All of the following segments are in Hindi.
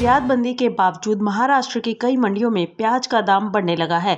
निर्यात बंदी के बावजूद महाराष्ट्र की कई मंडियों में प्याज का दाम बढ़ने लगा है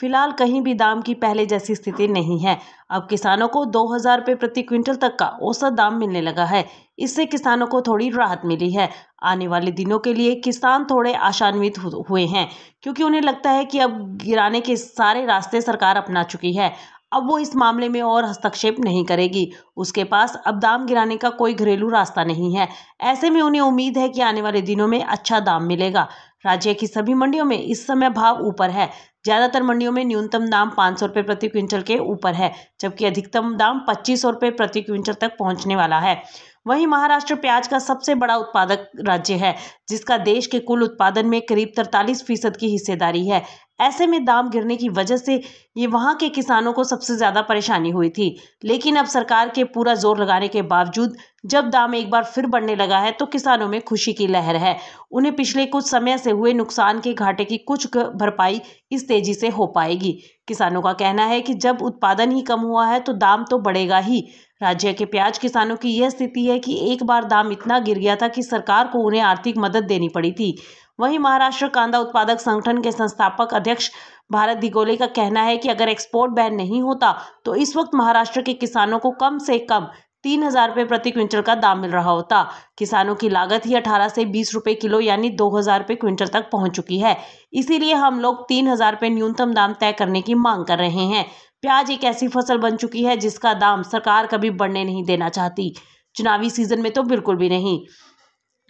फिलहाल कहीं भी दाम की पहले जैसी स्थिति नहीं है अब किसानों को दो हज़ार रुपये प्रति क्विंटल तक का औसत दाम मिलने लगा है इससे किसानों को थोड़ी राहत मिली है आने वाले दिनों के लिए किसान थोड़े आशान्वित हुए हैं क्योंकि उन्हें लगता है कि अब गिराने के सारे रास्ते सरकार अपना चुकी है अब वो इस मामले में और हस्तक्षेप नहीं करेगी उसके पास अब दाम गिराने का कोई घरेलू रास्ता नहीं है ऐसे में उन्हें उम्मीद है कि आने वाले दिनों में अच्छा दाम मिलेगा राज्य की सभी मंडियों में इस समय भाव ऊपर है ज़्यादातर मंडियों में न्यूनतम दाम पाँच सौ प्रति क्विंटल के ऊपर है जबकि अधिकतम दाम पच्चीस सौ प्रति क्विंटल तक पहुंचने वाला है वहीं महाराष्ट्र प्याज का सबसे बड़ा उत्पादक राज्य है जिसका देश के कुल उत्पादन में करीब तरतालीस फीसद की हिस्सेदारी है ऐसे में दाम गिरने की वजह से ये वहाँ के किसानों को सबसे ज़्यादा परेशानी हुई थी लेकिन अब सरकार के पूरा जोर लगाने के बावजूद जब दाम एक बार फिर बढ़ने लगा है तो किसानों में खुशी की लहर है उन्हें पिछले कुछ समय से हुए नुकसान के घाटे की कुछ भरपाई इस तेज़ी से हो पाएगी किसानों का कहना है कि जब उत्पादन ही कम हुआ है तो दाम तो बढ़ेगा ही राज्य के प्याज किसानों की यह स्थिति है कि एक बार दाम इतना गिर गया था कि सरकार को उन्हें आर्थिक मदद देनी पड़ी थी वहीं महाराष्ट्र कांदा उत्पादक संगठन के संस्थापक अध्यक्ष भारत दिगोले का कहना है कि अगर एक्सपोर्ट बैन नहीं होता तो इस वक्त महाराष्ट्र के किसानों को कम से कम तीन हजार रुपये प्रति क्विंटल का दाम मिल रहा होता किसानों की लागत ही अठारह से बीस रुपये किलो यानी दो हजार रुपये क्विंटल तक पहुंच चुकी है इसीलिए हम लोग तीन हजार रुपये न्यूनतम दाम तय करने की मांग कर रहे हैं प्याज एक ऐसी फसल बन चुकी है जिसका दाम सरकार कभी बढ़ने नहीं देना चाहती चुनावी सीजन में तो बिल्कुल भी नहीं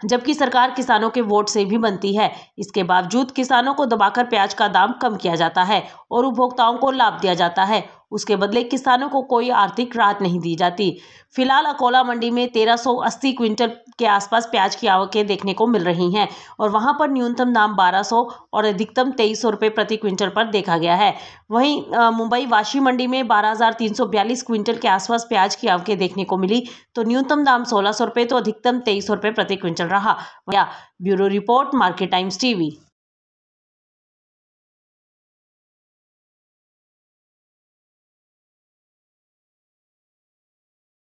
जबकि सरकार किसानों के वोट से भी बनती है इसके बावजूद किसानों को दबाकर प्याज का दाम कम किया जाता है और उपभोक्ताओं को लाभ दिया जाता है उसके बदले किसानों को कोई आर्थिक राहत नहीं दी जाती फिलहाल अकोला मंडी में 1380 क्विंटल के आसपास प्याज की आवकें देखने को मिल रही हैं और वहां पर न्यूनतम दाम 1200 और अधिकतम तेईस सौ रुपये प्रति क्विंटल पर देखा गया है वहीं मुंबई वाशी मंडी में 12,342 क्विंटल के आसपास प्याज की आवकें देखने को मिली तो न्यूनतम दाम सोलह सौ तो अधिकतम तेईस सौ प्रति क्विंटल रहा bureau report market times TV